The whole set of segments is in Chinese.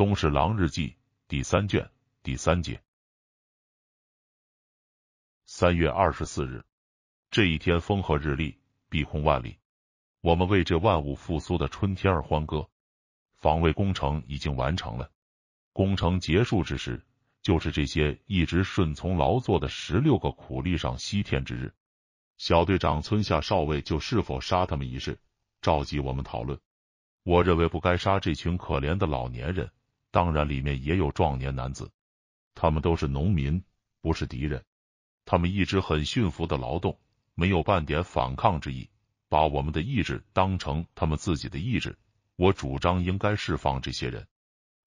东史郎日记第三卷第三节，三月二十四日，这一天风和日丽，碧空万里，我们为这万物复苏的春天而欢歌。防卫工程已经完成了，工程结束之时，就是这些一直顺从劳作的十六个苦力上西天之日。小队长村下少尉就是否杀他们一事召集我们讨论，我认为不该杀这群可怜的老年人。当然，里面也有壮年男子，他们都是农民，不是敌人。他们一直很驯服的劳动，没有半点反抗之意，把我们的意志当成他们自己的意志。我主张应该释放这些人。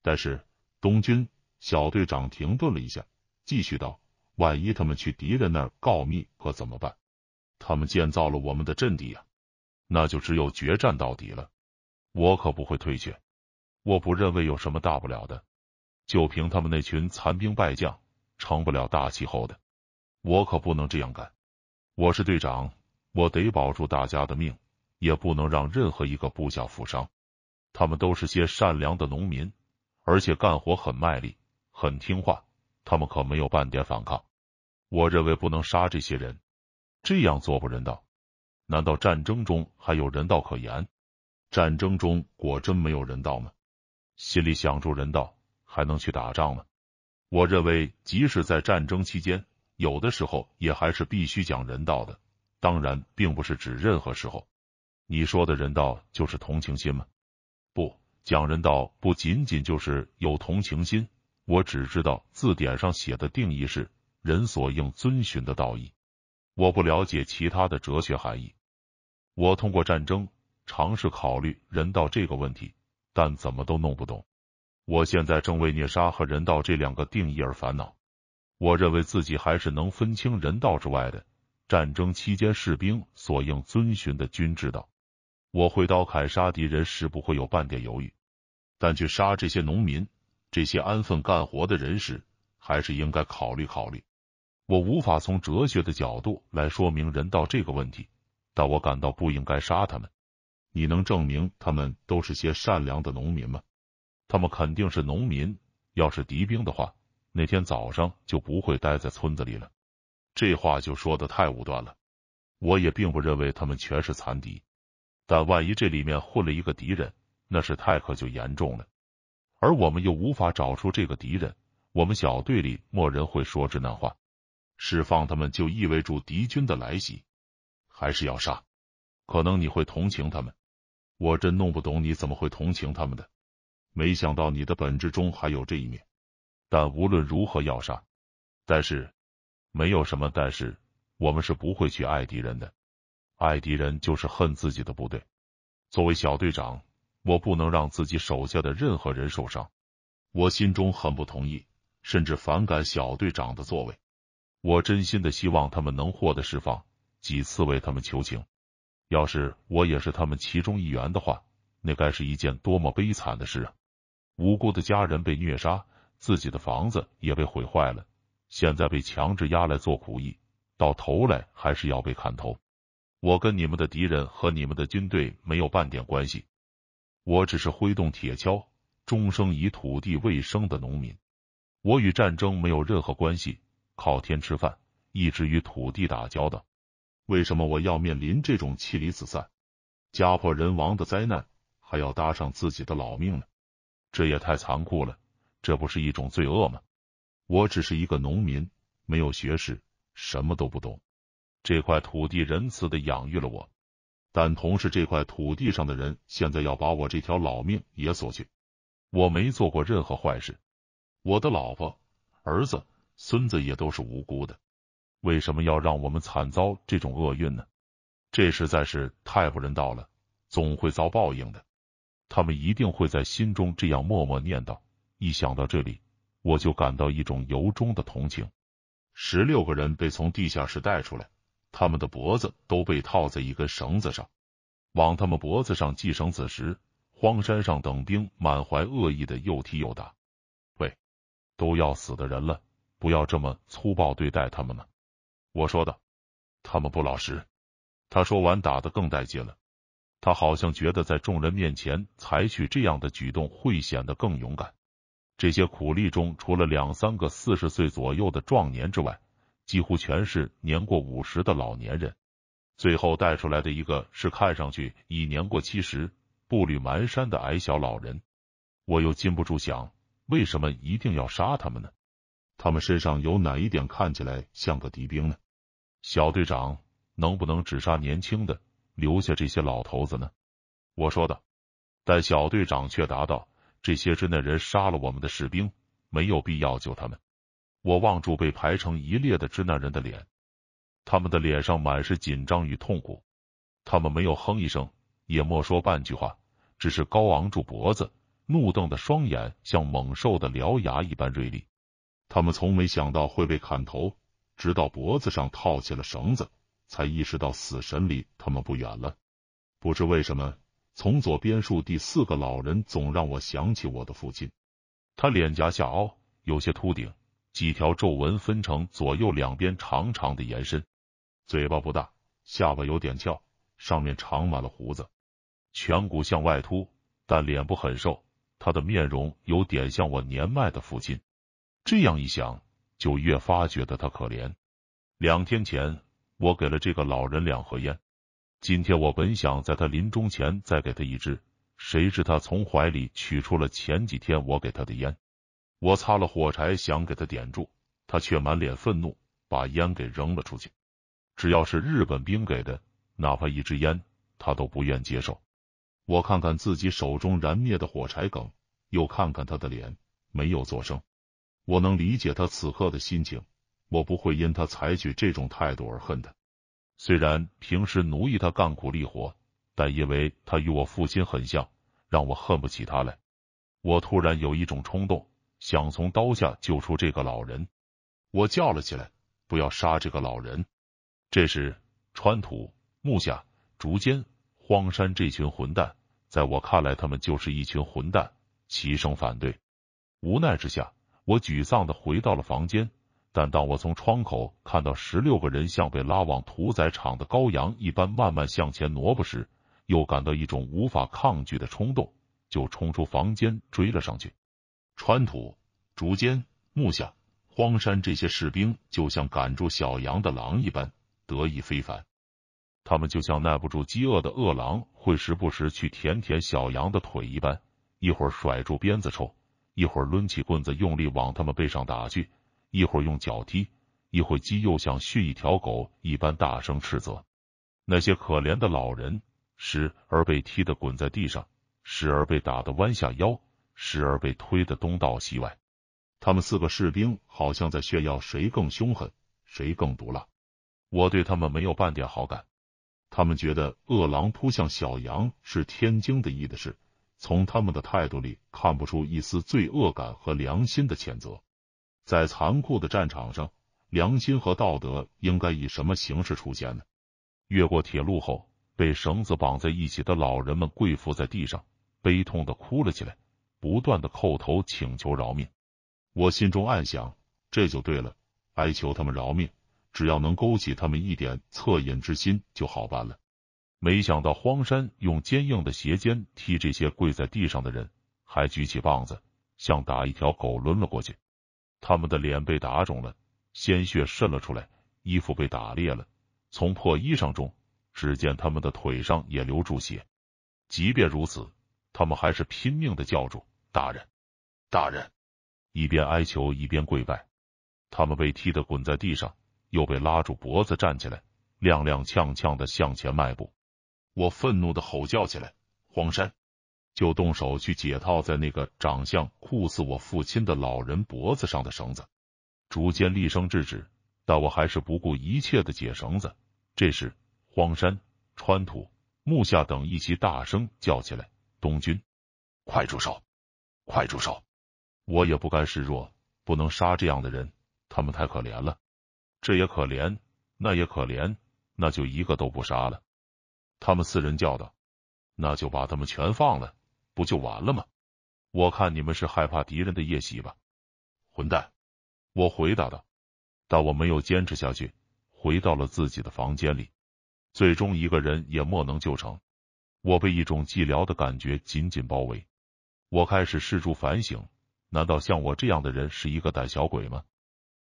但是，东军小队长停顿了一下，继续道：“万一他们去敌人那儿告密，可怎么办？他们建造了我们的阵地呀，那就只有决战到底了。我可不会退却。”我不认为有什么大不了的，就凭他们那群残兵败将，成不了大气候的。我可不能这样干。我是队长，我得保住大家的命，也不能让任何一个部下负伤。他们都是些善良的农民，而且干活很卖力，很听话。他们可没有半点反抗。我认为不能杀这些人，这样做不人道。难道战争中还有人道可言？战争中果真没有人道吗？心里想：住人道还能去打仗吗？我认为，即使在战争期间，有的时候也还是必须讲人道的。当然，并不是指任何时候。你说的人道就是同情心吗？不，讲人道不仅仅就是有同情心。我只知道字典上写的定义是人所应遵循的道义。我不了解其他的哲学含义。我通过战争尝试考虑人道这个问题。但怎么都弄不懂。我现在正为虐杀和人道这两个定义而烦恼。我认为自己还是能分清人道之外的战争期间士兵所应遵循的军之道。我挥刀砍杀敌人时不会有半点犹豫，但去杀这些农民、这些安分干活的人时，还是应该考虑考虑。我无法从哲学的角度来说明人道这个问题，但我感到不应该杀他们。你能证明他们都是些善良的农民吗？他们肯定是农民。要是敌兵的话，那天早上就不会待在村子里了。这话就说的太武断了。我也并不认为他们全是残敌，但万一这里面混了一个敌人，那是太可就严重了。而我们又无法找出这个敌人。我们小队里没人会说这南话。释放他们就意味着敌军的来袭，还是要杀？可能你会同情他们。我真弄不懂你怎么会同情他们的，没想到你的本质中还有这一面。但无论如何要杀，但是没有什么但是，我们是不会去爱敌人的，爱敌人就是恨自己的部队。作为小队长，我不能让自己手下的任何人受伤。我心中很不同意，甚至反感小队长的作为。我真心的希望他们能获得释放，几次为他们求情。要是我也是他们其中一员的话，那该是一件多么悲惨的事啊！无辜的家人被虐杀，自己的房子也被毁坏了，现在被强制押来做苦役，到头来还是要被砍头。我跟你们的敌人和你们的军队没有半点关系，我只是挥动铁锹、终生以土地为生的农民。我与战争没有任何关系，靠天吃饭，一直与土地打交道。为什么我要面临这种妻离子散、家破人亡的灾难，还要搭上自己的老命呢？这也太残酷了！这不是一种罪恶吗？我只是一个农民，没有学识，什么都不懂。这块土地仁慈的养育了我，但同时这块土地上的人现在要把我这条老命也索去。我没做过任何坏事，我的老婆、儿子、孙子也都是无辜的。为什么要让我们惨遭这种厄运呢？这实在是太不人道了，总会遭报应的。他们一定会在心中这样默默念叨。一想到这里，我就感到一种由衷的同情。十六个人被从地下室带出来，他们的脖子都被套在一根绳子上。往他们脖子上系绳子时，荒山上等兵满怀恶意的又踢又打。喂，都要死的人了，不要这么粗暴对待他们吗？我说道：“他们不老实。”他说完，打得更带劲了。他好像觉得在众人面前采取这样的举动会显得更勇敢。这些苦力中，除了两三个四十岁左右的壮年之外，几乎全是年过五十的老年人。最后带出来的一个是看上去已年过七十、步履蹒跚的矮小老人。我又禁不住想：为什么一定要杀他们呢？他们身上有哪一点看起来像个敌兵呢？小队长，能不能只杀年轻的，留下这些老头子呢？我说道，但小队长却答道：“这些支那人杀了我们的士兵，没有必要救他们。”我望住被排成一列的支那人的脸，他们的脸上满是紧张与痛苦，他们没有哼一声，也莫说半句话，只是高昂住脖子，怒瞪的双眼像猛兽的獠牙一般锐利。他们从没想到会被砍头。直到脖子上套起了绳子，才意识到死神离他们不远了。不知为什么，从左边数第四个老人总让我想起我的父亲。他脸颊下凹，有些秃顶，几条皱纹分成左右两边长长的延伸，嘴巴不大，下巴有点翘，上面长满了胡子，颧骨向外凸，但脸部很瘦。他的面容有点像我年迈的父亲。这样一想。就越发觉得他可怜。两天前，我给了这个老人两盒烟。今天，我本想在他临终前再给他一支，谁知他从怀里取出了前几天我给他的烟。我擦了火柴，想给他点住，他却满脸愤怒，把烟给扔了出去。只要是日本兵给的，哪怕一支烟，他都不愿接受。我看看自己手中燃灭的火柴梗，又看看他的脸，没有作声。我能理解他此刻的心情，我不会因他采取这种态度而恨他。虽然平时奴役他干苦力活，但因为他与我父亲很像，让我恨不起他来。我突然有一种冲动，想从刀下救出这个老人。我叫了起来：“不要杀这个老人！”这时，川土、木下、竹间、荒山这群混蛋，在我看来，他们就是一群混蛋，齐声反对。无奈之下。我沮丧的回到了房间，但当我从窗口看到十六个人像被拉往屠宰场的羔羊一般慢慢向前挪步时，又感到一种无法抗拒的冲动，就冲出房间追了上去。川土、竹间、木下、荒山这些士兵就像赶住小羊的狼一般得意非凡，他们就像耐不住饥饿的饿狼会时不时去舔舔小羊的腿一般，一会儿甩住鞭子抽。一会儿抡起棍子用力往他们背上打去，一会儿用脚踢，一会儿又像训一条狗一般大声斥责。那些可怜的老人，时而被踢得滚在地上，时而被打得弯下腰，时而被推得东倒西歪。他们四个士兵好像在炫耀谁更凶狠，谁更毒辣。我对他们没有半点好感。他们觉得饿狼扑向小羊是天经地义的事。从他们的态度里看不出一丝罪恶感和良心的谴责，在残酷的战场上，良心和道德应该以什么形式出现呢？越过铁路后，被绳子绑在一起的老人们跪伏在地上，悲痛的哭了起来，不断的叩头请求饶命。我心中暗想，这就对了，哀求他们饶命，只要能勾起他们一点恻隐之心就好办了。没想到荒山用坚硬的鞋尖踢这些跪在地上的人，还举起棒子像打一条狗抡了过去。他们的脸被打肿了，鲜血渗了出来，衣服被打裂了。从破衣裳中，只见他们的腿上也流出血。即便如此，他们还是拼命的叫住大人，大人，一边哀求一边跪拜。他们被踢得滚在地上，又被拉住脖子站起来，踉踉跄跄的向前迈步。我愤怒的吼叫起来，荒山就动手去解套在那个长相酷似我父亲的老人脖子上的绳子。逐渐厉声制止，但我还是不顾一切的解绳子。这时，荒山、川土、木下等一起大声叫起来：“东军，快住手！快住手！”我也不甘示弱，不能杀这样的人，他们太可怜了。这也可怜，那也可怜，那就一个都不杀了。他们四人叫道：“那就把他们全放了，不就完了吗？”我看你们是害怕敌人的夜袭吧，混蛋！我回答道，但我没有坚持下去，回到了自己的房间里。最终一个人也莫能救成，我被一种寂寥的感觉紧紧包围。我开始试图反省：难道像我这样的人是一个胆小鬼吗？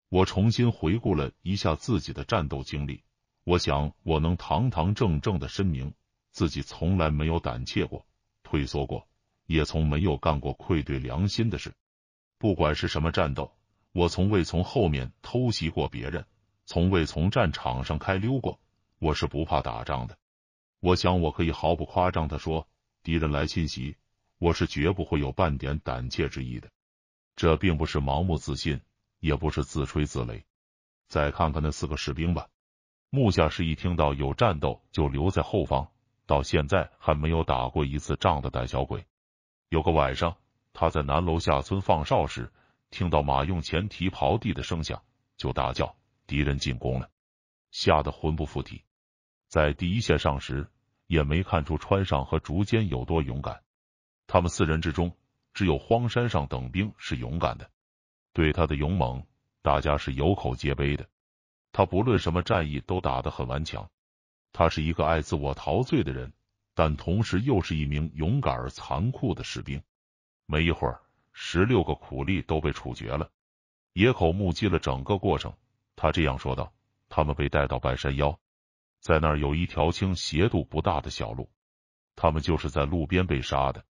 我重新回顾了一下自己的战斗经历。我想，我能堂堂正正的申明，自己从来没有胆怯过、退缩过，也从没有干过愧对良心的事。不管是什么战斗，我从未从后面偷袭过别人，从未从战场上开溜过。我是不怕打仗的。我想，我可以毫不夸张的说，敌人来侵袭，我是绝不会有半点胆怯之意的。这并不是盲目自信，也不是自吹自擂。再看看那四个士兵吧。木下是一听到有战斗就留在后方，到现在还没有打过一次仗的胆小鬼。有个晚上，他在南楼下村放哨时，听到马用前蹄刨地的声响，就大叫：“敌人进攻了！”吓得魂不附体。在第一线上时，也没看出川上和竹间有多勇敢。他们四人之中，只有荒山上等兵是勇敢的。对他的勇猛，大家是有口皆碑的。他不论什么战役都打得很顽强。他是一个爱自我陶醉的人，但同时又是一名勇敢而残酷的士兵。没一会儿，十六个苦力都被处决了。野口目击了整个过程，他这样说道：“他们被带到半山腰，在那儿有一条倾斜度不大的小路，他们就是在路边被杀的。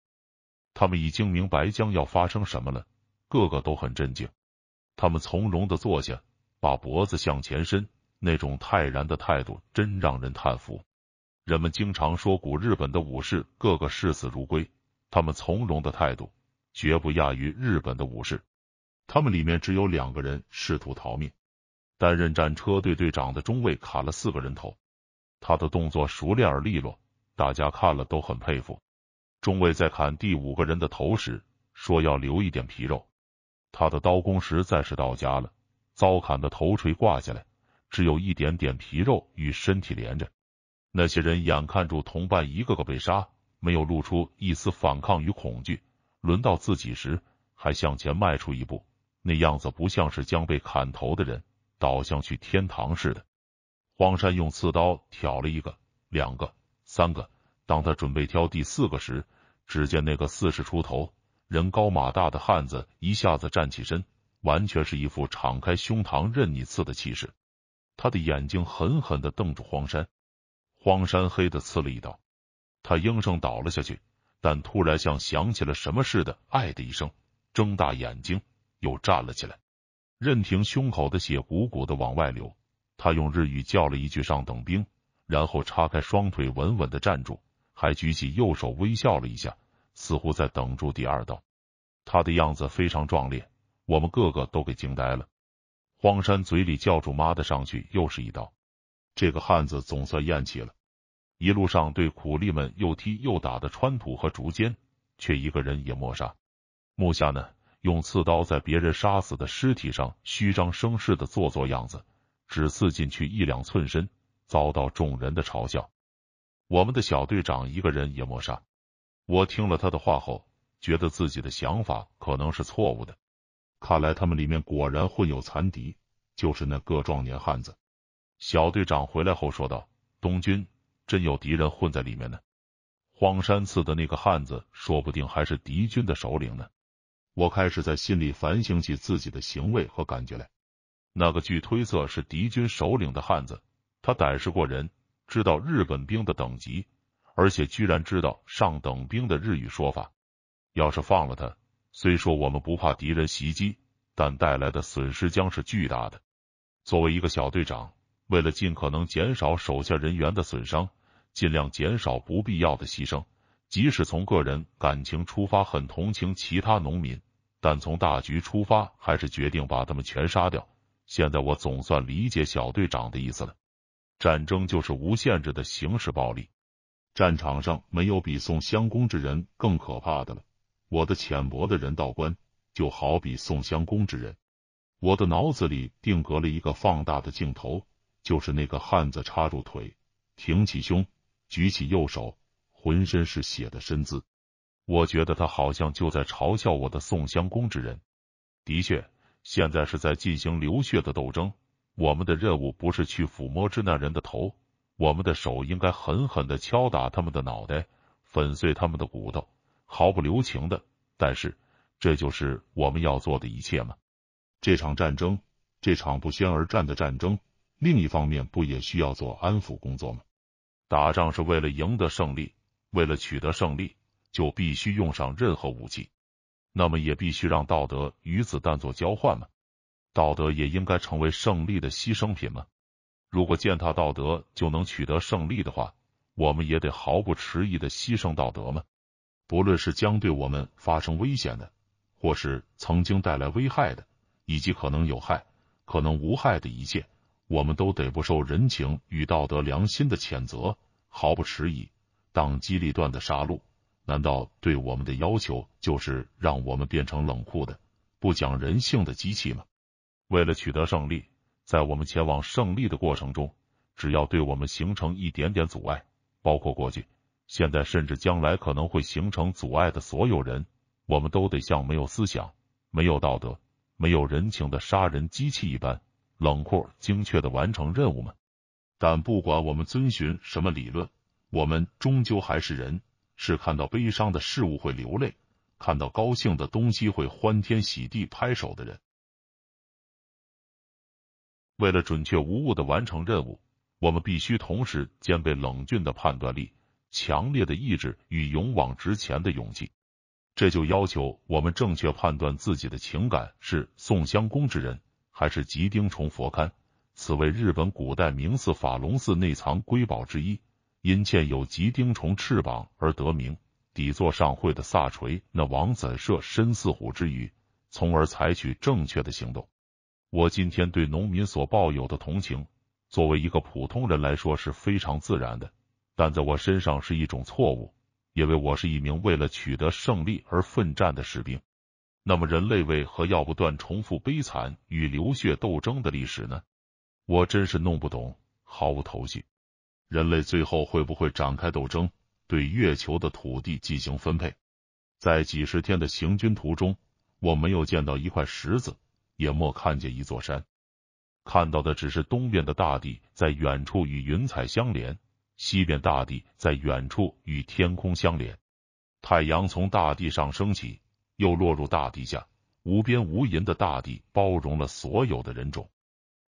他们已经明白将要发生什么了，个个都很震惊。他们从容的坐下。”把脖子向前伸，那种泰然的态度真让人叹服。人们经常说古日本的武士个个视死如归，他们从容的态度绝不亚于日本的武士。他们里面只有两个人试图逃命。担任战车队队长的中尉砍了四个人头，他的动作熟练而利落，大家看了都很佩服。中尉在砍第五个人的头时说要留一点皮肉，他的刀工实在是到家了。刀砍的头垂挂下来，只有一点点皮肉与身体连着。那些人眼看住同伴一个个被杀，没有露出一丝反抗与恐惧。轮到自己时，还向前迈出一步，那样子不像是将被砍头的人，倒像去天堂似的。荒山用刺刀挑了一个、两个、三个，当他准备挑第四个时，只见那个四十出头、人高马大的汉子一下子站起身。完全是一副敞开胸膛任你刺的气势，他的眼睛狠狠的瞪住荒山，荒山黑的刺了一刀，他应声倒了下去，但突然像想起了什么似的，哎的一声，睁大眼睛又站了起来，任凭胸口的血鼓鼓的往外流，他用日语叫了一句“上等兵”，然后叉开双腿稳稳的站住，还举起右手微笑了一下，似乎在等住第二刀，他的样子非常壮烈。我们个个都给惊呆了，荒山嘴里叫住妈的上去又是一刀，这个汉子总算咽气了。一路上对苦力们又踢又打的穿土和竹尖，却一个人也没杀。木下呢，用刺刀在别人杀死的尸体上虚张声势的做做样子，只刺进去一两寸深，遭到众人的嘲笑。我们的小队长一个人也没杀。我听了他的话后，觉得自己的想法可能是错误的。看来他们里面果然混有残敌，就是那个壮年汉子。小队长回来后说道：“东军真有敌人混在里面呢，荒山寺的那个汉子说不定还是敌军的首领呢。”我开始在心里反省起自己的行为和感觉来。那个据推测是敌军首领的汉子，他胆识过人，知道日本兵的等级，而且居然知道上等兵的日语说法。要是放了他……虽说我们不怕敌人袭击，但带来的损失将是巨大的。作为一个小队长，为了尽可能减少手下人员的损伤，尽量减少不必要的牺牲，即使从个人感情出发很同情其他农民，但从大局出发，还是决定把他们全杀掉。现在我总算理解小队长的意思了。战争就是无限制的刑事暴力，战场上没有比送香公之人更可怕的了。我的浅薄的人道观，就好比宋襄公之人。我的脑子里定格了一个放大的镜头，就是那个汉子叉住腿，挺起胸，举起右手，浑身是血的身姿。我觉得他好像就在嘲笑我的宋襄公之人。的确，现在是在进行流血的斗争。我们的任务不是去抚摸支那人的头，我们的手应该狠狠的敲打他们的脑袋，粉碎他们的骨头。毫不留情的，但是这就是我们要做的一切吗？这场战争，这场不宣而战的战争，另一方面不也需要做安抚工作吗？打仗是为了赢得胜利，为了取得胜利，就必须用上任何武器，那么也必须让道德与子弹做交换吗？道德也应该成为胜利的牺牲品吗？如果践踏道德就能取得胜利的话，我们也得毫不迟疑的牺牲道德吗？不论是将对我们发生危险的，或是曾经带来危害的，以及可能有害、可能无害的一切，我们都得不受人情与道德良心的谴责，毫不迟疑、当机立断的杀戮。难道对我们的要求就是让我们变成冷酷的、不讲人性的机器吗？为了取得胜利，在我们前往胜利的过程中，只要对我们形成一点点阻碍，包括过去。现在甚至将来可能会形成阻碍的所有人，我们都得像没有思想、没有道德、没有人情的杀人机器一般冷酷精确的完成任务吗？但不管我们遵循什么理论，我们终究还是人，是看到悲伤的事物会流泪，看到高兴的东西会欢天喜地拍手的人。为了准确无误的完成任务，我们必须同时兼备冷峻的判断力。强烈的意志与勇往直前的勇气，这就要求我们正确判断自己的情感是宋襄公之人还是吉丁虫佛龛。此为日本古代名寺法隆寺内藏瑰宝之一，因嵌有吉丁虫翅膀而得名。底座上绘的萨锤那王子射身似虎之鱼，从而采取正确的行动。我今天对农民所抱有的同情，作为一个普通人来说是非常自然的。但在我身上是一种错误，因为我是一名为了取得胜利而奋战的士兵。那么人类为何要不断重复悲惨与流血斗争的历史呢？我真是弄不懂，毫无头绪。人类最后会不会展开斗争，对月球的土地进行分配？在几十天的行军途中，我没有见到一块石子，也莫看见一座山，看到的只是东边的大地在远处与云彩相连。西边大地在远处与天空相连，太阳从大地上升起，又落入大地下。无边无垠的大地包容了所有的人种。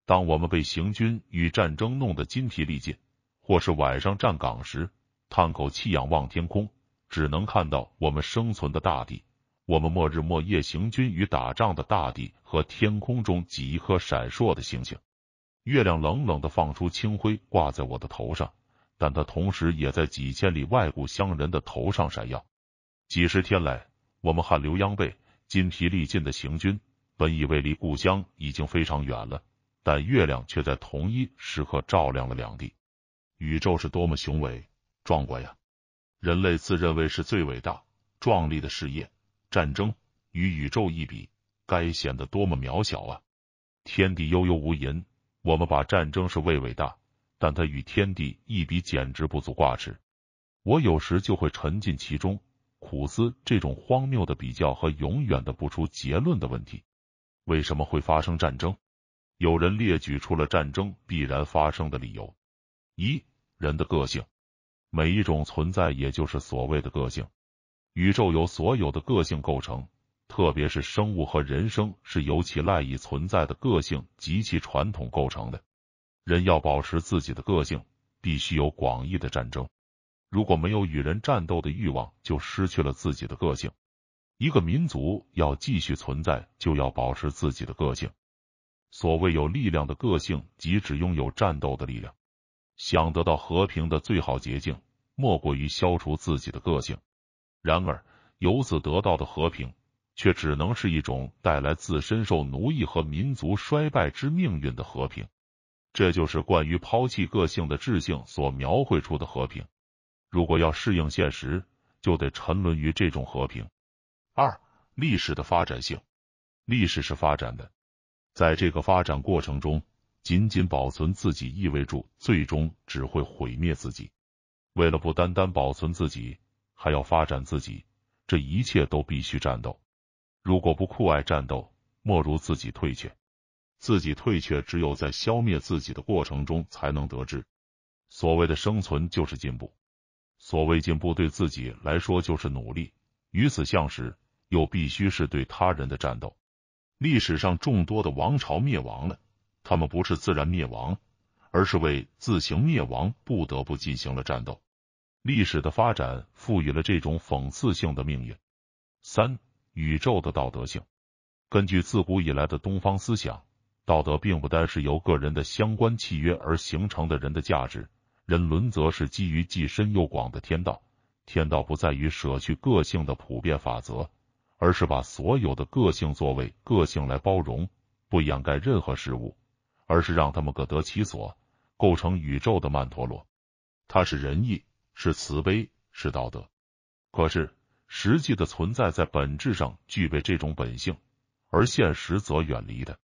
当我们被行军与战争弄得筋疲力尽，或是晚上站岗时，叹口气，仰望天空，只能看到我们生存的大地，我们末日末夜行军与打仗的大地和天空中几颗闪烁的星星。月亮冷冷的放出清辉，挂在我的头上。但它同时也在几千里外故乡人的头上闪耀。几十天来，我们汗流浃背、筋疲力尽的行军，本以为离故乡已经非常远了，但月亮却在同一时刻照亮了两地。宇宙是多么雄伟壮观呀！人类自认为是最伟大壮丽的事业，战争与宇宙一比，该显得多么渺小啊！天地悠悠无垠，我们把战争视为伟大。但它与天地一比，简直不足挂齿。我有时就会沉浸其中，苦思这种荒谬的比较和永远的不出结论的问题：为什么会发生战争？有人列举出了战争必然发生的理由：一、人的个性。每一种存在，也就是所谓的个性，宇宙由所有的个性构成，特别是生物和人生是由其赖以存在的个性及其传统构成的。人要保持自己的个性，必须有广义的战争。如果没有与人战斗的欲望，就失去了自己的个性。一个民族要继续存在，就要保持自己的个性。所谓有力量的个性，即指拥有战斗的力量。想得到和平的最好捷径，莫过于消除自己的个性。然而，由此得到的和平，却只能是一种带来自身受奴役和民族衰败之命运的和平。这就是关于抛弃个性的智性所描绘出的和平。如果要适应现实，就得沉沦于这种和平。二、历史的发展性，历史是发展的，在这个发展过程中，仅仅保存自己，意味住最终只会毁灭自己。为了不单单保存自己，还要发展自己，这一切都必须战斗。如果不酷爱战斗，莫如自己退却。自己退却，只有在消灭自己的过程中才能得知。所谓的生存就是进步，所谓进步对自己来说就是努力。与此相识又必须是对他人的战斗。历史上众多的王朝灭亡了，他们不是自然灭亡，而是为自行灭亡不得不进行了战斗。历史的发展赋予了这种讽刺性的命运。三、宇宙的道德性，根据自古以来的东方思想。道德并不单是由个人的相关契约而形成的人的价值，人伦则是基于既深又广的天道。天道不在于舍去个性的普遍法则，而是把所有的个性作为个性来包容，不掩盖任何事物，而是让他们各得其所，构成宇宙的曼陀罗。它是仁义，是慈悲，是道德。可是实际的存在在本质上具备这种本性，而现实则远离的。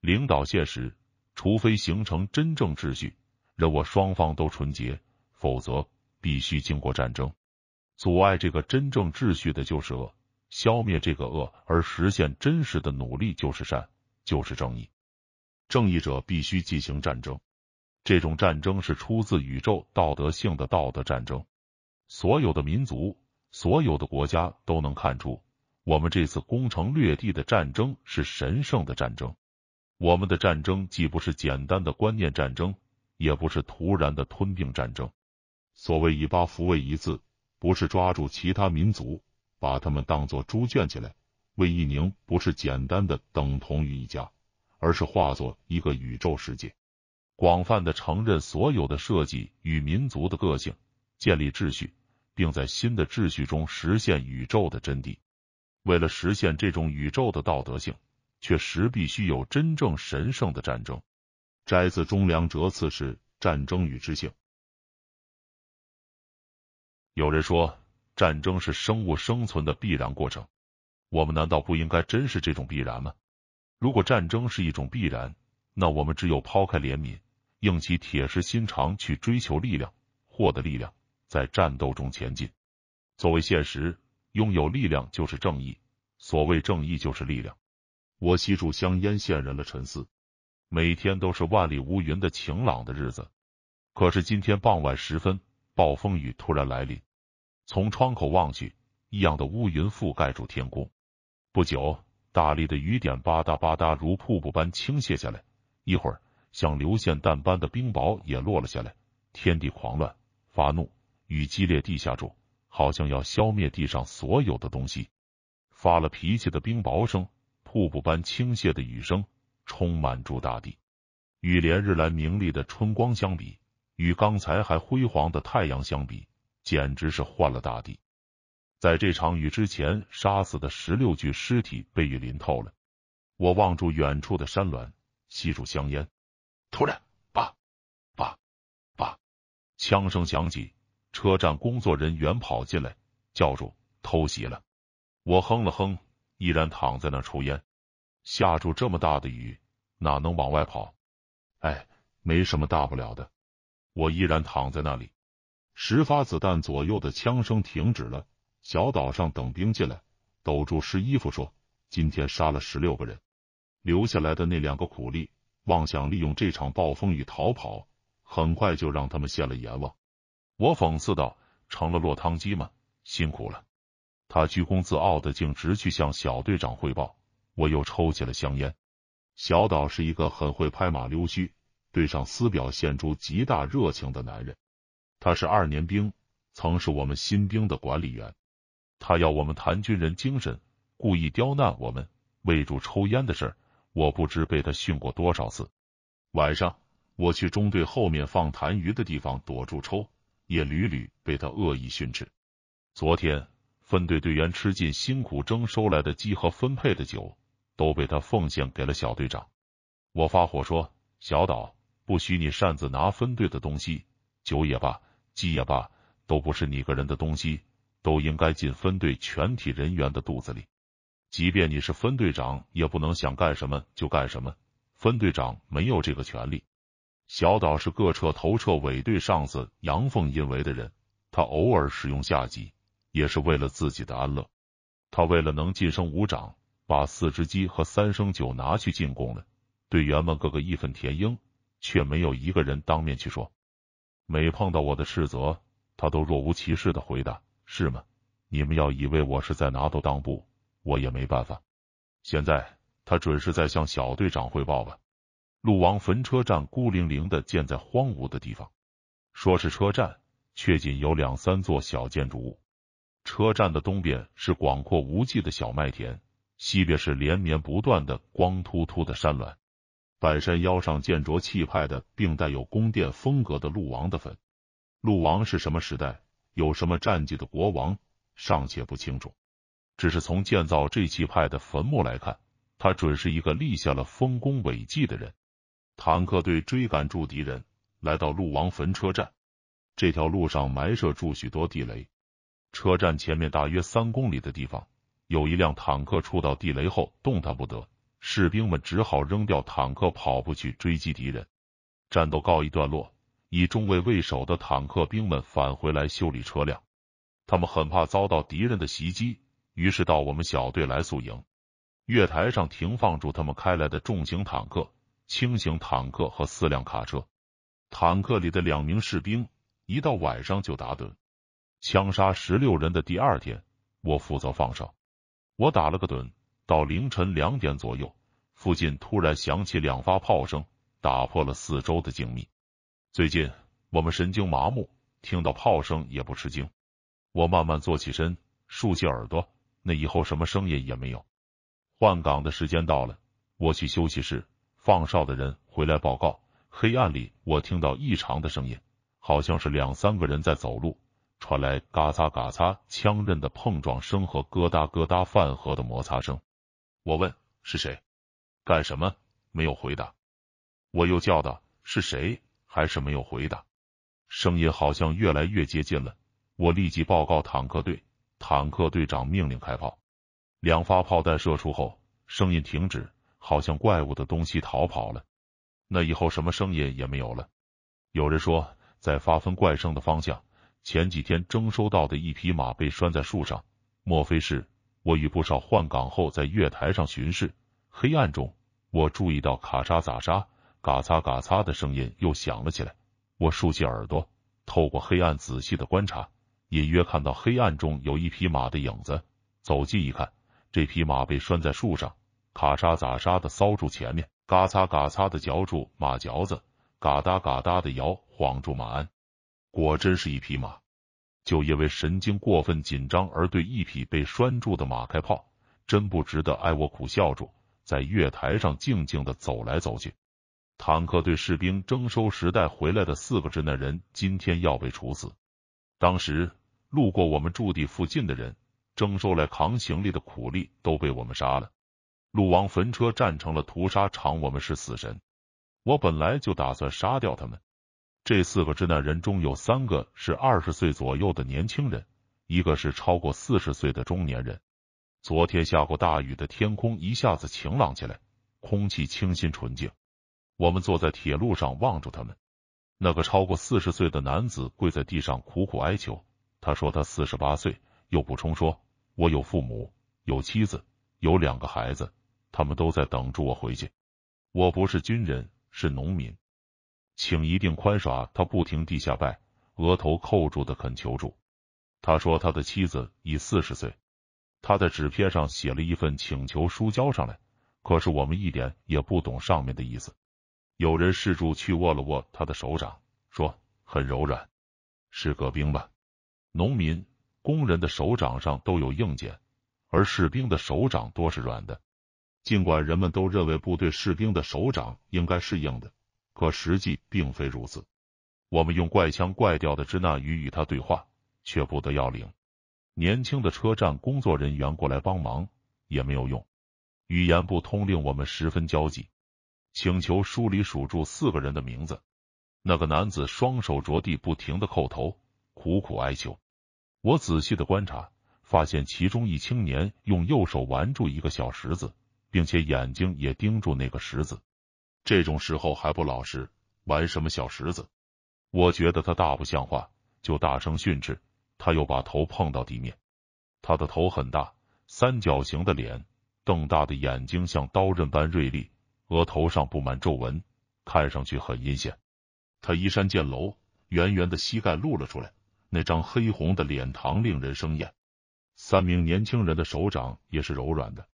领导现实，除非形成真正秩序，人我双方都纯洁，否则必须经过战争。阻碍这个真正秩序的就是恶，消灭这个恶而实现真实的努力就是善，就是正义。正义者必须进行战争，这种战争是出自宇宙道德性的道德战争。所有的民族，所有的国家都能看出，我们这次攻城略地的战争是神圣的战争。我们的战争既不是简单的观念战争，也不是突然的吞并战争。所谓以巴服为一字，不是抓住其他民族，把他们当做猪圈起来；为一宁不是简单的等同于一家，而是化作一个宇宙世界，广泛的承认所有的设计与民族的个性，建立秩序，并在新的秩序中实现宇宙的真谛。为了实现这种宇宙的道德性。确实必须有真正神圣的战争。摘自《忠良哲次是战争与之性。有人说，战争是生物生存的必然过程。我们难道不应该珍视这种必然吗？如果战争是一种必然，那我们只有抛开怜悯，硬起铁石心肠去追求力量，获得力量，在战斗中前进。作为现实，拥有力量就是正义。所谓正义，就是力量。我吸住香烟，陷入了沉思。每天都是万里无云的晴朗的日子，可是今天傍晚时分，暴风雨突然来临。从窗口望去，异样的乌云覆盖住天空。不久，大力的雨点吧嗒吧嗒，如瀑布般倾泻下来。一会儿，像流线弹般的冰雹也落了下来。天地狂乱，发怒，雨激烈地下住，好像要消灭地上所有的东西。发了脾气的冰雹声。瀑布般倾泻的雨声充满住大地，与连日来明丽的春光相比，与刚才还辉煌的太阳相比，简直是换了大地。在这场雨之前，杀死的十六具尸体被雨淋透了。我望住远处的山峦，吸住香烟。突然，叭叭叭，枪声响起，车站工作人员跑进来，叫住：“偷袭了！”我哼了哼。依然躺在那抽烟，下住这么大的雨，哪能往外跑？哎，没什么大不了的。我依然躺在那里，十发子弹左右的枪声停止了。小岛上等兵进来，抖住湿衣服说：“今天杀了十六个人，留下来的那两个苦力妄想利用这场暴风雨逃跑，很快就让他们见了阎王。”我讽刺道：“成了落汤鸡吗？辛苦了。”他居功自傲的径直去向小队长汇报。我又抽起了香烟。小岛是一个很会拍马溜须、对上司表现出极大热情的男人。他是二年兵，曾是我们新兵的管理员。他要我们谈军人精神，故意刁难我们，为住抽烟的事儿，我不知被他训过多少次。晚上，我去中队后面放痰盂的地方躲住抽，也屡屡被他恶意训斥。昨天。分队队员吃尽辛苦征收来的鸡和分配的酒，都被他奉献给了小队长。我发火说：“小岛，不许你擅自拿分队的东西，酒也罢，鸡也罢，都不是你个人的东西，都应该进分队全体人员的肚子里。即便你是分队长，也不能想干什么就干什么，分队长没有这个权利。”小岛是各彻头彻尾对上司阳奉阴违的人，他偶尔使用下级。也是为了自己的安乐，他为了能晋升五长，把四只鸡和三升酒拿去进贡了。队员们个个义愤填膺，却没有一个人当面去说。每碰到我的斥责，他都若无其事的回答：“是吗？你们要以为我是在拿刀当布，我也没办法。”现在他准是在向小队长汇报吧。鹿王坟车站孤零零的建在荒芜的地方，说是车站，却仅有两三座小建筑物。车站的东边是广阔无际的小麦田，西边是连绵不断的光秃秃的山峦。半山腰上建着气派的并带有宫殿风格的鹿王的坟。鹿王是什么时代、有什么战绩的国王尚且不清楚，只是从建造这气派的坟墓来看，他准是一个立下了丰功伟绩的人。坦克队追赶住敌人，来到鹿王坟车站。这条路上埋设住许多地雷。车站前面大约三公里的地方，有一辆坦克触到地雷后动弹不得，士兵们只好扔掉坦克，跑步去追击敌人。战斗告一段落，以中尉为首的坦克兵们返回来修理车辆，他们很怕遭到敌人的袭击，于是到我们小队来宿营。月台上停放住他们开来的重型坦克、轻型坦克和四辆卡车。坦克里的两名士兵一到晚上就打盹。枪杀十六人的第二天，我负责放哨。我打了个盹，到凌晨两点左右，附近突然响起两发炮声，打破了四周的静谧。最近我们神经麻木，听到炮声也不吃惊。我慢慢坐起身，竖起耳朵。那以后什么声音也没有。换岗的时间到了，我去休息室。放哨的人回来报告，黑暗里我听到异常的声音，好像是两三个人在走路。传来嘎嚓嘎嚓枪刃的碰撞声和咯哒咯哒饭盒的摩擦声。我问：“是谁？干什么？”没有回答。我又叫道：“是谁？”还是没有回答。声音好像越来越接近了。我立即报告坦克队，坦克队长命令开炮。两发炮弹射出后，声音停止，好像怪物的东西逃跑了。那以后什么声音也没有了。有人说，在发分怪声的方向。前几天征收到的一匹马被拴在树上，莫非是我与不少换岗后在月台上巡视？黑暗中，我注意到咔嚓咋嚓、嘎嚓嘎嚓的声音又响了起来。我竖起耳朵，透过黑暗仔细的观察，隐约看到黑暗中有一匹马的影子。走近一看，这匹马被拴在树上，咔嚓咋嚓的搔住前面，嘎嚓嘎嚓的嚼住马嚼子，嘎哒嘎哒的摇晃住马鞍。果真是一匹马，就因为神经过分紧张而对一匹被拴住的马开炮，真不值得。挨我苦笑住，在月台上静静的走来走去。坦克队士兵征收时代回来的四个之内人，今天要被处死。当时路过我们驻地附近的人，征收来扛行李的苦力都被我们杀了。路王坟车站成了屠杀场，我们是死神。我本来就打算杀掉他们。这四个支那人中有三个是二十岁左右的年轻人，一个是超过四十岁的中年人。昨天下过大雨的天空一下子晴朗起来，空气清新纯净。我们坐在铁路上望着他们。那个超过四十岁的男子跪在地上苦苦哀求。他说他四十八岁，又补充说：“我有父母，有妻子，有两个孩子，他们都在等着我回去。我不是军人，是农民。”请一定宽耍，他不停地下拜，额头扣住的恳求助。他说：“他的妻子已四十岁。”他在纸片上写了一份请求书交上来，可是我们一点也不懂上面的意思。有人试住去握了握他的手掌，说很柔软，是个兵吧？农民、工人的手掌上都有硬茧，而士兵的手掌多是软的。尽管人们都认为部队士兵的手掌应该是硬的。可实际并非如此，我们用怪腔怪调的支那语与他对话，却不得要领。年轻的车站工作人员过来帮忙也没有用，语言不通令我们十分焦急。请求书里数住四个人的名字，那个男子双手着地，不停的叩头，苦苦哀求。我仔细的观察，发现其中一青年用右手玩住一个小石子，并且眼睛也盯住那个石子。这种时候还不老实，玩什么小石子？我觉得他大不像话，就大声训斥。他又把头碰到地面，他的头很大，三角形的脸，瞪大的眼睛像刀刃般锐利，额头上布满皱纹，看上去很阴险。他衣衫渐楼，圆圆的膝盖露了出来，那张黑红的脸庞令人生厌。三名年轻人的手掌也是柔软的，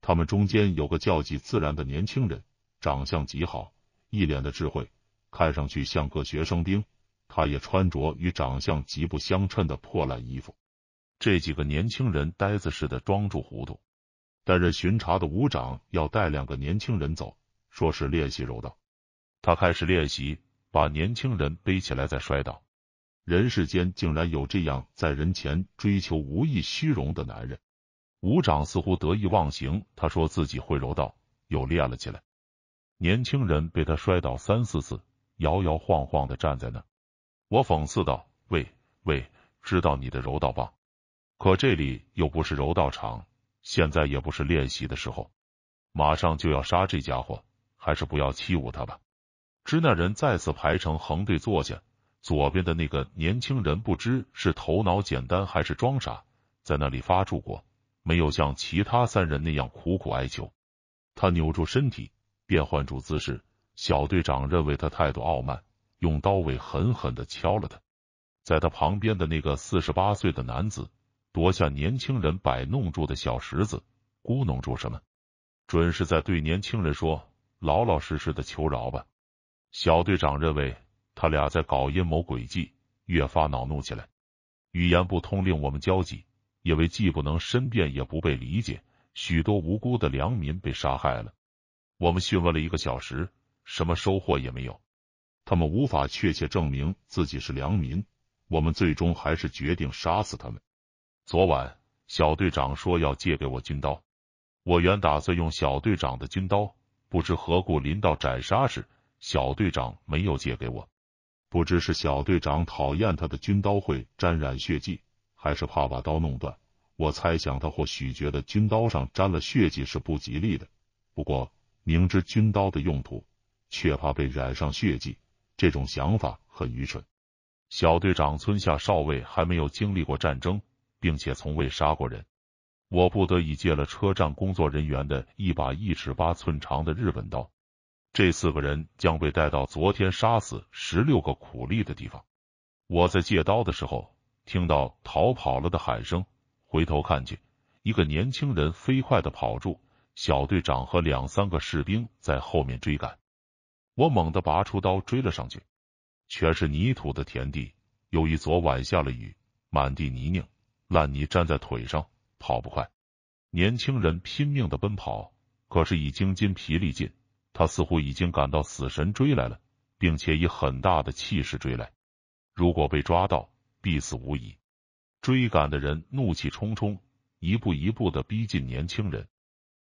他们中间有个较季自然的年轻人。长相极好，一脸的智慧，看上去像个学生兵。他也穿着与长相极不相称的破烂衣服。这几个年轻人呆子似的装住糊涂。担任巡查的武长要带两个年轻人走，说是练习柔道。他开始练习，把年轻人背起来再摔倒。人世间竟然有这样在人前追求无意虚荣的男人。武长似乎得意忘形，他说自己会柔道，又练了起来。年轻人被他摔倒三四次，摇摇晃晃的站在那。我讽刺道：“喂喂，知道你的柔道棒，可这里又不是柔道场，现在也不是练习的时候。马上就要杀这家伙，还是不要欺侮他吧。”支那人再次排成横队坐下，左边的那个年轻人不知是头脑简单还是装傻，在那里发怵过，没有像其他三人那样苦苦哀求。他扭住身体。变换住姿势，小队长认为他态度傲慢，用刀尾狠狠的敲了他。在他旁边的那个四十八岁的男子夺下年轻人摆弄住的小石子，咕哝住什么，准是在对年轻人说：“老老实实的求饶吧。”小队长认为他俩在搞阴谋诡计，越发恼怒起来。语言不通令我们焦急，因为既不能申辩，也不被理解，许多无辜的良民被杀害了。我们询问了一个小时，什么收获也没有。他们无法确切证明自己是良民。我们最终还是决定杀死他们。昨晚，小队长说要借给我军刀。我原打算用小队长的军刀，不知何故临到斩杀时，小队长没有借给我。不知是小队长讨厌他的军刀会沾染血迹，还是怕把刀弄断。我猜想他或许觉得军刀上沾了血迹是不吉利的。不过。明知军刀的用途，却怕被染上血迹，这种想法很愚蠢。小队长村下少尉还没有经历过战争，并且从未杀过人。我不得已借了车站工作人员的一把一尺八寸长的日本刀。这四个人将被带到昨天杀死十六个苦力的地方。我在借刀的时候听到逃跑了的喊声，回头看去，一个年轻人飞快的跑住。小队长和两三个士兵在后面追赶，我猛地拔出刀追了上去。全是泥土的田地，由于昨晚下了雨，满地泥泞，烂泥粘在腿上，跑不快。年轻人拼命的奔跑，可是已经筋疲力尽。他似乎已经感到死神追来了，并且以很大的气势追来。如果被抓到，必死无疑。追赶的人怒气冲冲，一步一步的逼近年轻人。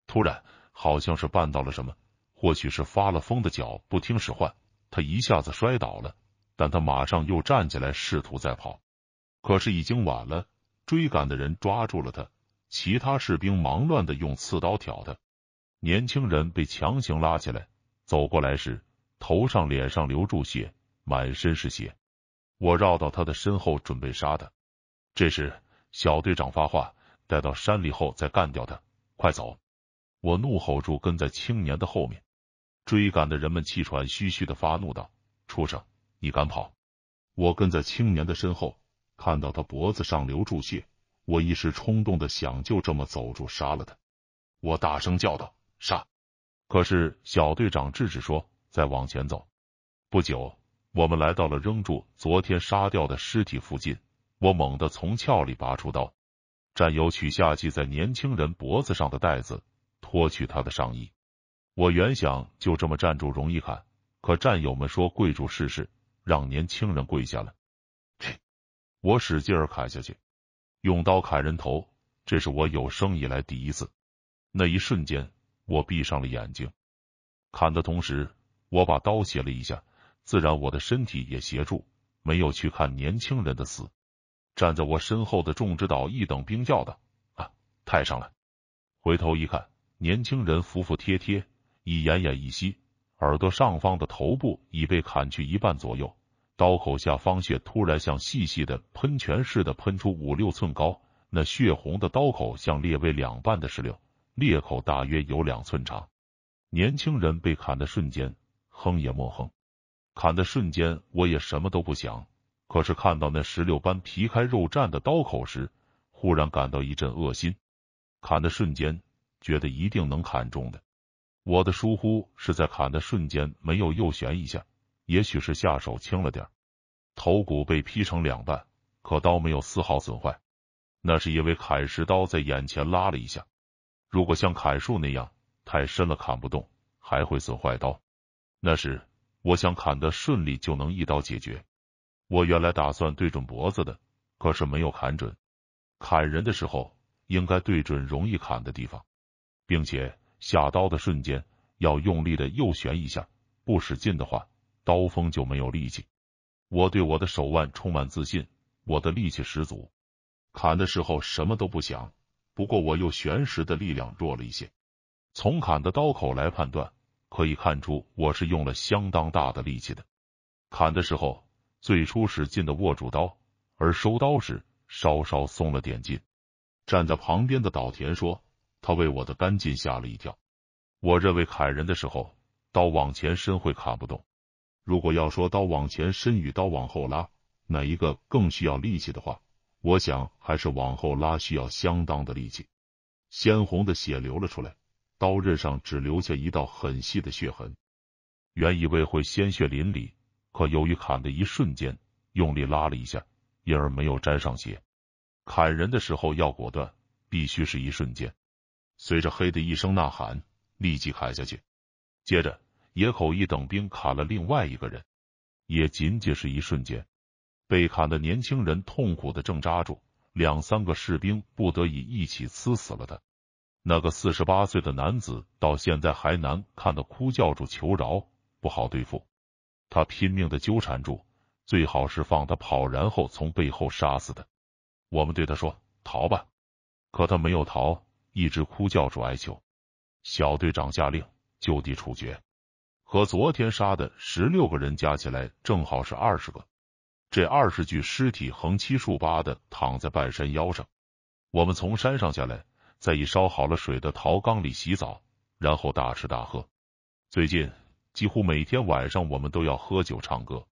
突然，好像是绊到了什么，或许是发了疯的脚不听使唤，他一下子摔倒了。但他马上又站起来，试图再跑，可是已经晚了，追赶的人抓住了他。其他士兵忙乱的用刺刀挑他，年轻人被强行拉起来，走过来时头上、脸上流住血，满身是血。我绕到他的身后准备杀他，这时小队长发话：“带到山里后再干掉他，快走。”我怒吼住，跟在青年的后面，追赶的人们气喘吁吁的发怒道：“畜生，你敢跑！”我跟在青年的身后，看到他脖子上流住血，我一时冲动的想就这么走住杀了他。我大声叫道：“杀！”可是小队长制止说：“再往前走。”不久，我们来到了扔住昨天杀掉的尸体附近。我猛地从鞘里拔出刀，战友取下系在年轻人脖子上的带子。剥去他的上衣，我原想就这么站住容易砍，可战友们说跪住试试，让年轻人跪下了。我使劲儿砍下去，用刀砍人头，这是我有生以来第一次。那一瞬间，我闭上了眼睛，砍的同时，我把刀斜了一下，自然我的身体也斜住，没有去看年轻人的死。站在我身后的种植岛一等兵叫道：“啊，太上了！”回头一看。年轻人服服帖帖，已奄奄一息，耳朵上方的头部已被砍去一半左右，刀口下方血突然像细细的喷泉似的喷出五六寸高，那血红的刀口像裂为两半的石榴，裂口大约有两寸长。年轻人被砍的瞬间，哼也莫哼；砍的瞬间，我也什么都不想。可是看到那石榴般皮开肉绽的刀口时，忽然感到一阵恶心。砍的瞬间。觉得一定能砍中的，我的疏忽是在砍的瞬间没有右旋一下，也许是下手轻了点儿。头骨被劈成两半，可刀没有丝毫损坏，那是因为砍石刀在眼前拉了一下。如果像砍树那样太深了，砍不动还会损坏刀。那是我想砍的顺利就能一刀解决。我原来打算对准脖子的，可是没有砍准。砍人的时候应该对准容易砍的地方。并且下刀的瞬间要用力的右旋一下，不使劲的话，刀锋就没有力气。我对我的手腕充满自信，我的力气十足。砍的时候什么都不想，不过我右旋时的力量弱了一些。从砍的刀口来判断，可以看出我是用了相当大的力气的。砍的时候最初使劲的握住刀，而收刀时稍稍松了点劲。站在旁边的岛田说。他为我的干净吓了一跳。我认为砍人的时候，刀往前伸会砍不动。如果要说刀往前伸与刀往后拉哪一个更需要力气的话，我想还是往后拉需要相当的力气。鲜红的血流了出来，刀刃上只留下一道很细的血痕。原以为会鲜血淋漓，可由于砍的一瞬间用力拉了一下，因而没有沾上血。砍人的时候要果断，必须是一瞬间。随着黑的一声呐喊，立即砍下去。接着，野口一等兵砍了另外一个人，也仅仅是一瞬间。被砍的年轻人痛苦的挣扎住，两三个士兵不得已一起刺死了他。那个四十八岁的男子到现在还难看的哭叫住求饶，不好对付。他拼命的纠缠住，最好是放他跑，然后从背后杀死他。我们对他说：“逃吧。”可他没有逃。一直哭叫着哀求，小队长下令就地处决。和昨天杀的十六个人加起来正好是二十个。这二十具尸体横七竖八的躺在半山腰上。我们从山上下来，在已烧好了水的陶缸里洗澡，然后大吃大喝。最近几乎每天晚上，我们都要喝酒唱歌。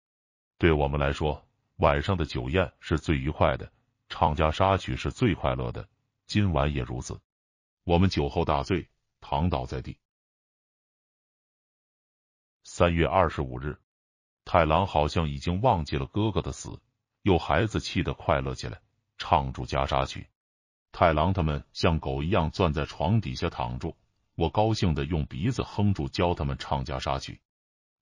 对我们来说，晚上的酒宴是最愉快的，唱家杀曲是最快乐的。今晚也如此。我们酒后大醉，躺倒在地。三月二十五日，太郎好像已经忘记了哥哥的死，又孩子气的快乐起来，唱住加沙曲。太郎他们像狗一样钻在床底下躺住，我高兴的用鼻子哼住教他们唱加沙曲。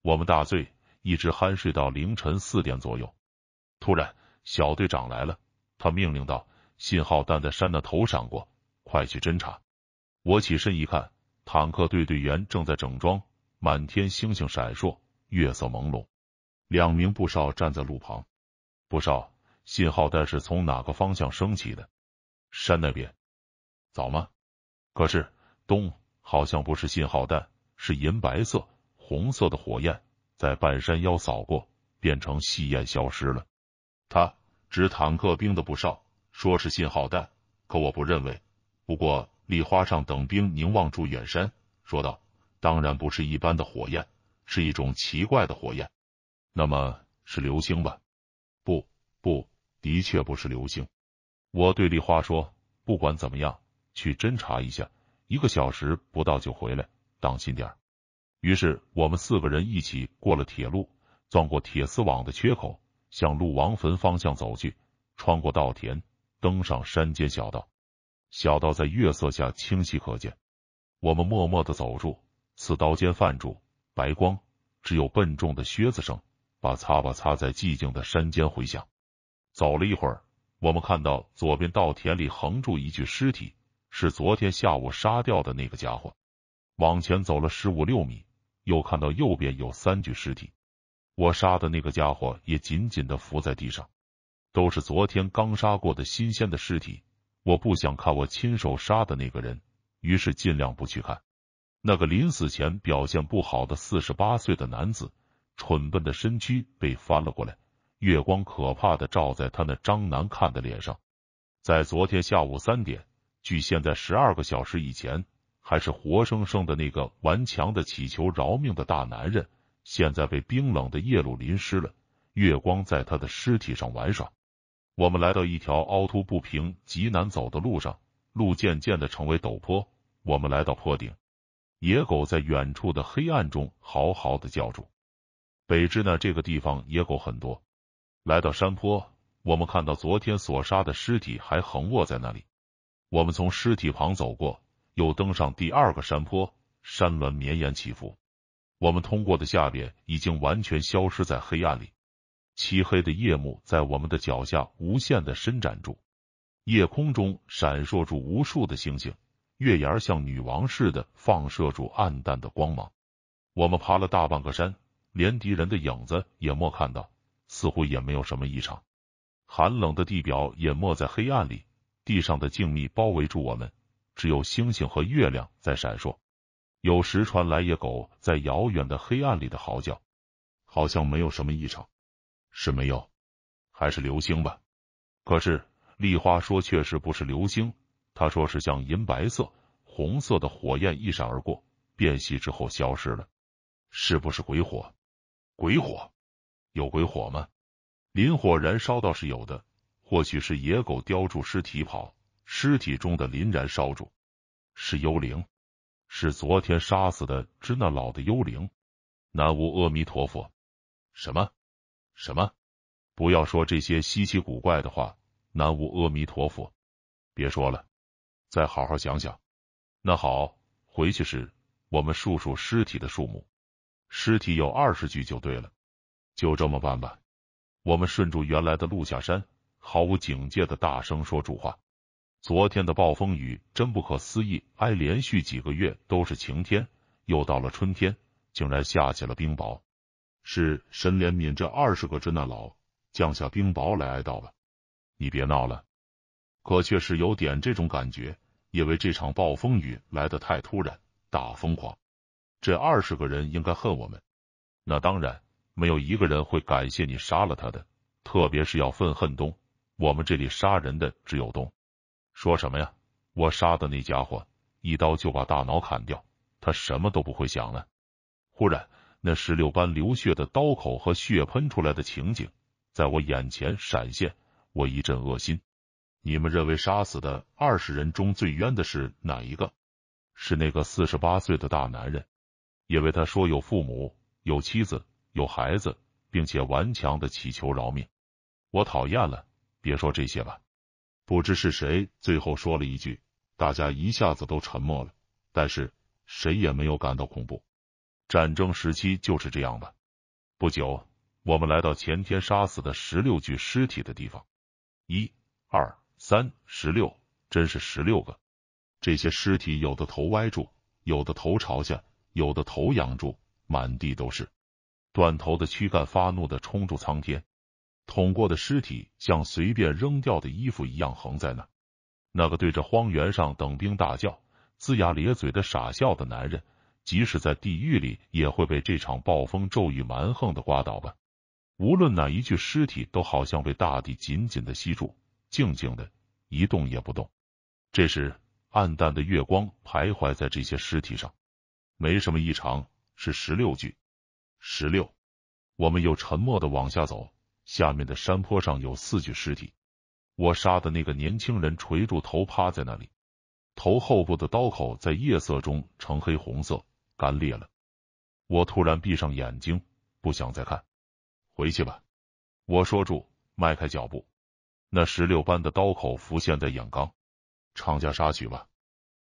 我们大醉，一直酣睡到凌晨四点左右。突然，小队长来了，他命令道：“信号弹在山的头闪过，快去侦查。”我起身一看，坦克队队员正在整装。满天星星闪烁，月色朦胧。两名步哨站在路旁。步哨，信号弹是从哪个方向升起的？山那边。早吗？可是东，好像不是信号弹，是银白色、红色的火焰在半山腰扫过，变成细烟消失了。他指坦克兵的步哨，说是信号弹，可我不认为。不过。丽花上等兵凝望住远山，说道：“当然不是一般的火焰，是一种奇怪的火焰。那么是流星吧？不，不，的确不是流星。”我对丽花说：“不管怎么样，去侦查一下，一个小时不到就回来，当心点儿。”于是我们四个人一起过了铁路，钻过铁丝网的缺口，向鹿王坟方向走去，穿过稻田，登上山间小道。小道在月色下清晰可见，我们默默的走住，似刀尖泛住白光，只有笨重的靴子声把擦把擦在寂静的山间回响。走了一会儿，我们看到左边稻田里横住一具尸体，是昨天下午杀掉的那个家伙。往前走了十五六米，又看到右边有三具尸体，我杀的那个家伙也紧紧的伏在地上，都是昨天刚杀过的新鲜的尸体。我不想看我亲手杀的那个人，于是尽量不去看。那个临死前表现不好的四十八岁的男子，蠢笨的身躯被翻了过来，月光可怕的照在他那张难看的脸上。在昨天下午三点，距现在十二个小时以前，还是活生生的那个顽强的乞求饶命的大男人，现在被冰冷的夜露淋湿了。月光在他的尸体上玩耍。我们来到一条凹凸不平、极难走的路上，路渐渐的成为陡坡。我们来到坡顶，野狗在远处的黑暗中嚎嚎的叫住。北支呢，这个地方野狗很多。来到山坡，我们看到昨天所杀的尸体还横卧在那里。我们从尸体旁走过，又登上第二个山坡，山峦绵延起伏。我们通过的下边已经完全消失在黑暗里。漆黑的夜幕在我们的脚下无限的伸展住，夜空中闪烁住无数的星星，月牙像女王似的放射住暗淡的光芒。我们爬了大半个山，连敌人的影子也没看到，似乎也没有什么异常。寒冷的地表隐没在黑暗里，地上的静谧包围住我们，只有星星和月亮在闪烁。有时传来野狗在遥远的黑暗里的嚎叫，好像没有什么异常。是没有，还是流星吧？可是丽花说确实不是流星，她说是像银白色、红色的火焰一闪而过，变细之后消失了。是不是鬼火？鬼火？有鬼火吗？磷火燃烧倒是有的，或许是野狗叼住尸体跑，尸体中的磷燃烧住，是幽灵？是昨天杀死的支那老的幽灵？南无阿弥陀佛。什么？什么？不要说这些稀奇古怪的话，南无阿弥陀佛。别说了，再好好想想。那好，回去时我们数数尸体的数目，尸体有二十具就对了。就这么办吧。我们顺住原来的路下山，毫无警戒的大声说住话。昨天的暴风雨真不可思议，哎，连续几个月都是晴天，又到了春天，竟然下起了冰雹。是神怜悯这二十个支那佬，降下冰雹来哀悼吧！你别闹了，可确实有点这种感觉，因为这场暴风雨来得太突然，大疯狂。这二十个人应该恨我们，那当然，没有一个人会感谢你杀了他的，特别是要愤恨东。我们这里杀人的只有东。说什么呀？我杀的那家伙，一刀就把大脑砍掉，他什么都不会想了。忽然。那石榴般流血的刀口和血喷出来的情景，在我眼前闪现，我一阵恶心。你们认为杀死的二十人中最冤的是哪一个？是那个四十八岁的大男人，因为他说有父母、有妻子、有孩子，并且顽强的乞求饶命。我讨厌了，别说这些吧。不知是谁最后说了一句，大家一下子都沉默了，但是谁也没有感到恐怖。战争时期就是这样吧。不久，我们来到前天杀死的十六具尸体的地方。一、二、三、十六，真是十六个。这些尸体有的头歪住，有的头朝下，有的头仰住，满地都是。断头的躯干发怒的冲住苍天，捅过的尸体像随便扔掉的衣服一样横在那。那个对着荒原上等兵大叫、龇牙咧嘴的傻笑的男人。即使在地狱里，也会被这场暴风骤雨蛮横的刮倒吧。无论哪一具尸体，都好像被大地紧紧的吸住，静静的，一动也不动。这时，暗淡的月光徘徊在这些尸体上，没什么异常。是十六具，十六。我们又沉默的往下走，下面的山坡上有四具尸体。我杀的那个年轻人垂住头趴在那里，头后部的刀口在夜色中呈黑红色。干裂了，我突然闭上眼睛，不想再看。回去吧，我说住，迈开脚步。那十六般的刀口浮现在眼刚，唱袈裟曲吧。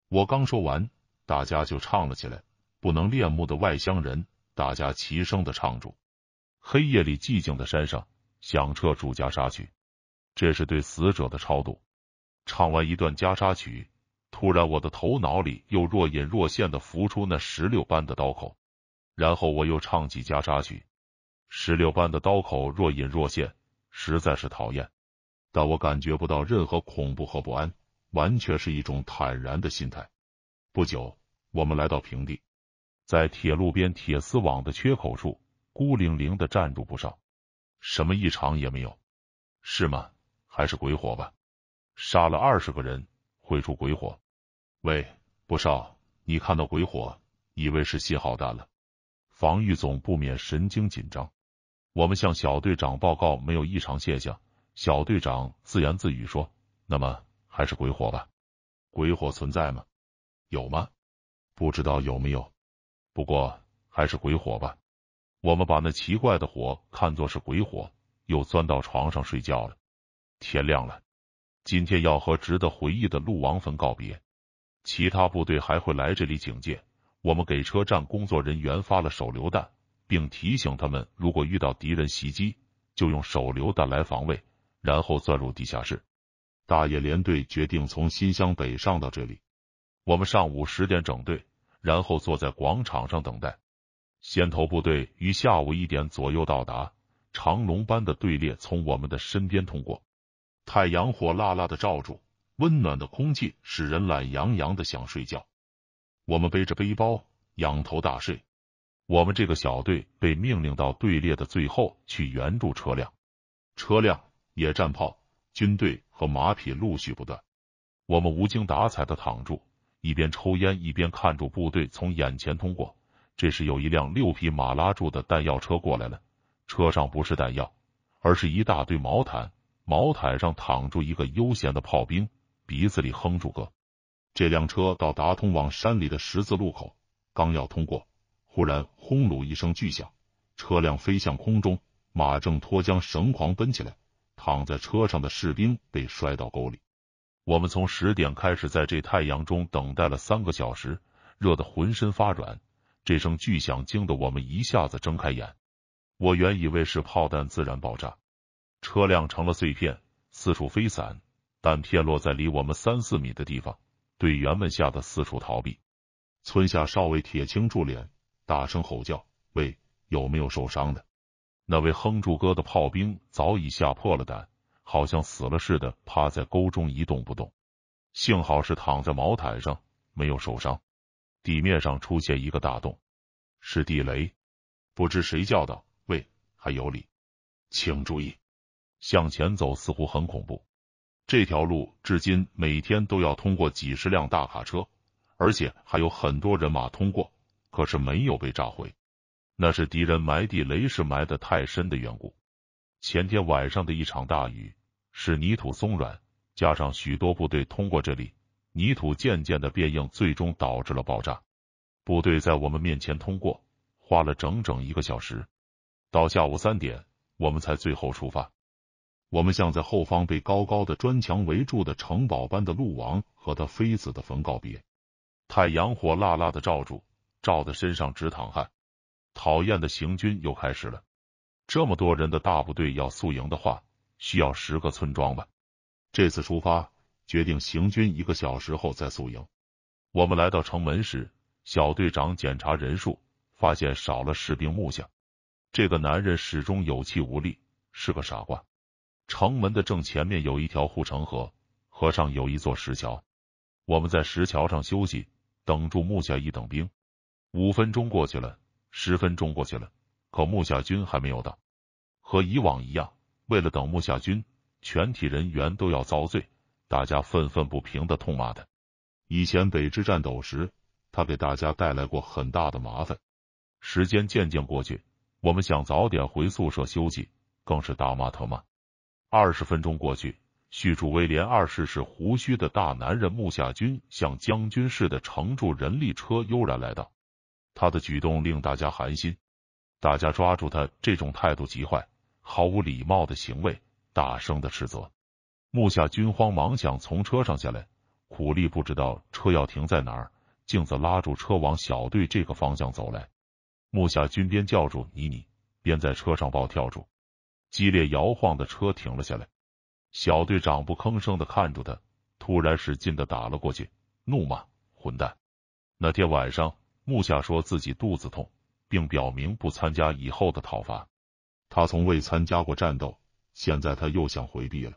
我刚说完，大家就唱了起来。不能恋慕的外乡人，大家齐声的唱住。黑夜里寂静的山上，响彻主袈裟曲。这是对死者的超度。唱完一段袈裟曲。突然，我的头脑里又若隐若现的浮出那石榴般的刀口，然后我又唱起《袈裟曲》。石榴般的刀口若隐若现，实在是讨厌，但我感觉不到任何恐怖和不安，完全是一种坦然的心态。不久，我们来到平地，在铁路边铁丝网的缺口处，孤零零的站住不少，什么异常也没有，是吗？还是鬼火吧？杀了二十个人。会出鬼火？喂，不少，你看到鬼火，以为是信号弹了？防御总不免神经紧张。我们向小队长报告没有异常现象。小队长自言自语说：“那么还是鬼火吧？鬼火存在吗？有吗？不知道有没有。不过还是鬼火吧。我们把那奇怪的火看作是鬼火，又钻到床上睡觉了。天亮了。”今天要和值得回忆的鹿王坟告别，其他部队还会来这里警戒。我们给车站工作人员发了手榴弹，并提醒他们，如果遇到敌人袭击，就用手榴弹来防卫，然后钻入地下室。大野联队决定从新乡北上到这里。我们上午十点整队，然后坐在广场上等待。先头部队于下午一点左右到达，长龙般的队列从我们的身边通过。太阳火辣辣的照住，温暖的空气使人懒洋洋的想睡觉。我们背着背包，仰头大睡。我们这个小队被命令到队列的最后去援助车辆、车辆、野战炮、军队和马匹陆续不断。我们无精打采的躺住，一边抽烟一边看着部队从眼前通过。这时有一辆六匹马拉住的弹药车过来了，车上不是弹药，而是一大堆毛毯。毛毯上躺住一个悠闲的炮兵，鼻子里哼住歌。这辆车到达通往山里的十字路口，刚要通过，忽然轰隆一声巨响，车辆飞向空中，马正脱缰绳狂奔起来，躺在车上的士兵被摔到沟里。我们从十点开始在这太阳中等待了三个小时，热得浑身发软。这声巨响惊得我们一下子睁开眼，我原以为是炮弹自然爆炸。车辆成了碎片，四处飞散，弹片落在离我们三四米的地方，队员们吓得四处逃避。村下少尉铁青住脸，大声吼叫：“喂，有没有受伤的？”那位哼住哥的炮兵早已吓破了胆，好像死了似的，趴在沟中一动不动。幸好是躺在毛毯上，没有受伤。地面上出现一个大洞，是地雷。不知谁叫道：“喂，还有理，请注意。”向前走似乎很恐怖，这条路至今每天都要通过几十辆大卡车，而且还有很多人马通过，可是没有被炸毁。那是敌人埋地雷时埋的太深的缘故。前天晚上的一场大雨使泥土松软，加上许多部队通过这里，泥土渐渐的变硬，最终导致了爆炸。部队在我们面前通过，花了整整一个小时，到下午三点，我们才最后出发。我们像在后方被高高的砖墙围住的城堡般的鹿王和他妃子的坟告别。太阳火辣辣的照住，照的身上直淌汗。讨厌的行军又开始了。这么多人的大部队要宿营的话，需要十个村庄吧？这次出发决定行军一个小时后再宿营。我们来到城门时，小队长检查人数，发现少了士兵木匠。这个男人始终有气无力，是个傻瓜。城门的正前面有一条护城河，河上有一座石桥。我们在石桥上休息，等住木下一等兵。五分钟过去了，十分钟过去了，可木下军还没有到。和以往一样，为了等木下军，全体人员都要遭罪，大家愤愤不平的痛骂他。以前北之战斗时，他给大家带来过很大的麻烦。时间渐渐过去，我们想早点回宿舍休息，更是大骂特骂。二十分钟过去，叙述威廉二世是胡须的大男人穆夏军，像将军似的乘住人力车悠然来到。他的举动令大家寒心，大家抓住他，这种态度极坏，毫无礼貌的行为，大声的斥责。穆夏军慌忙想从车上下来，苦力不知道车要停在哪儿，径自拉住车往小队这个方向走来。穆夏军边叫住妮妮，边在车上暴跳住。激烈摇晃的车停了下来，小队长不吭声的看着他，突然使劲的打了过去，怒骂：“混蛋！”那天晚上，木下说自己肚子痛，并表明不参加以后的讨伐。他从未参加过战斗，现在他又想回避了。